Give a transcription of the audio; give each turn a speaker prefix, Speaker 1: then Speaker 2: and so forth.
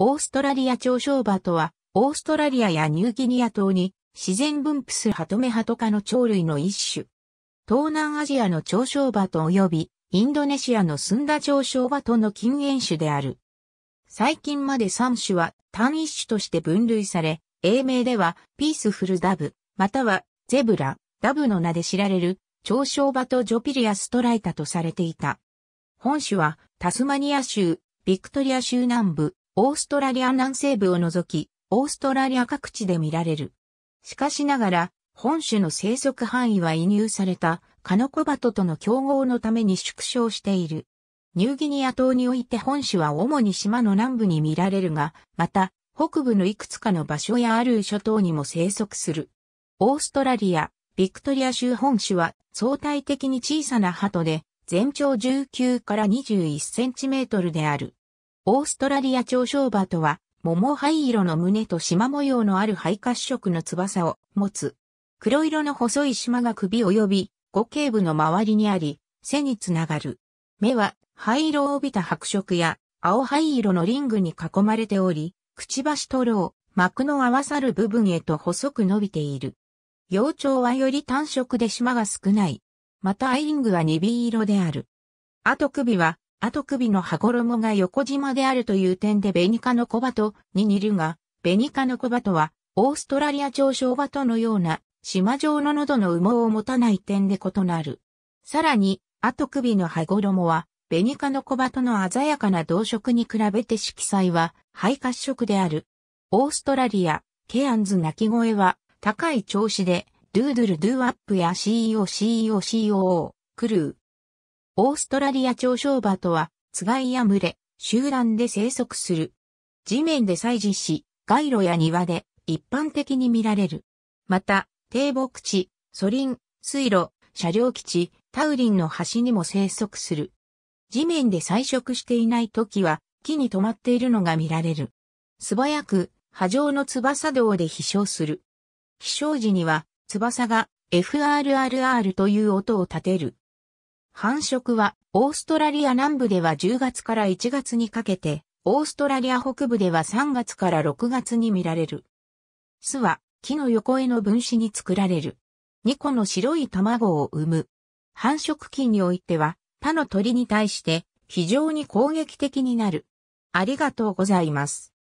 Speaker 1: オーストラリア長生馬とは、オーストラリアやニューギニア島に自然分布するハトメハト科の鳥類の一種。東南アジアの長生馬と及び、インドネシアのスンダ長生馬との近縁種である。最近まで3種は単一種として分類され、英名ではピースフルダブ、またはゼブラ、ダブの名で知られる長生馬とジョピリアストライタとされていた。本種はタスマニア州、ビクトリア州南部、オーストラリア南西部を除き、オーストラリア各地で見られる。しかしながら、本種の生息範囲は移入されたカノコバトとの競合のために縮小している。ニューギニア島において本種は主に島の南部に見られるが、また北部のいくつかの場所やある諸島にも生息する。オーストラリア、ビクトリア州本種は相対的に小さな鳩で全長19から21センチメートルである。オーストラリア長生馬とは、桃灰色の胸と縞模様のある肺褐色の翼を持つ。黒色の細い縞が首及び、五頸部の周りにあり、背につながる。目は灰色を帯びた白色や青灰色のリングに囲まれており、くちばしとろう、膜の合わさる部分へと細く伸びている。幼鳥はより単色で縞が少ない。またアイリングは鈍色である。後首は後首の羽衣が横縞であるという点でベニカノコバトに似るが、ベニカノコバトは、オーストラリア昇。小トのような、島状の喉の羽毛を持たない点で異なる。さらに、後首の羽衣は、ベニカノコバトの鮮やかな同色に比べて色彩は、肺褐色である。オーストラリア、ケアンズ鳴き声は、高い調子で、ドゥードゥルドゥアップや CEO CEO COO、クルー、オーストラリア長生馬とは、つがいや群れ、集団で生息する。地面で採取し、街路や庭で一般的に見られる。また、低木地、ソリン、水路、車両基地、タウリンの端にも生息する。地面で採食していない時は、木に止まっているのが見られる。素早く、波状の翼道で飛翔する。飛翔時には、翼が FRRR という音を立てる。繁殖は、オーストラリア南部では10月から1月にかけて、オーストラリア北部では3月から6月に見られる。巣は、木の横への分子に作られる。2個の白い卵を産む。繁殖期においては、他の鳥に対して、非常に攻撃的になる。ありがとうございます。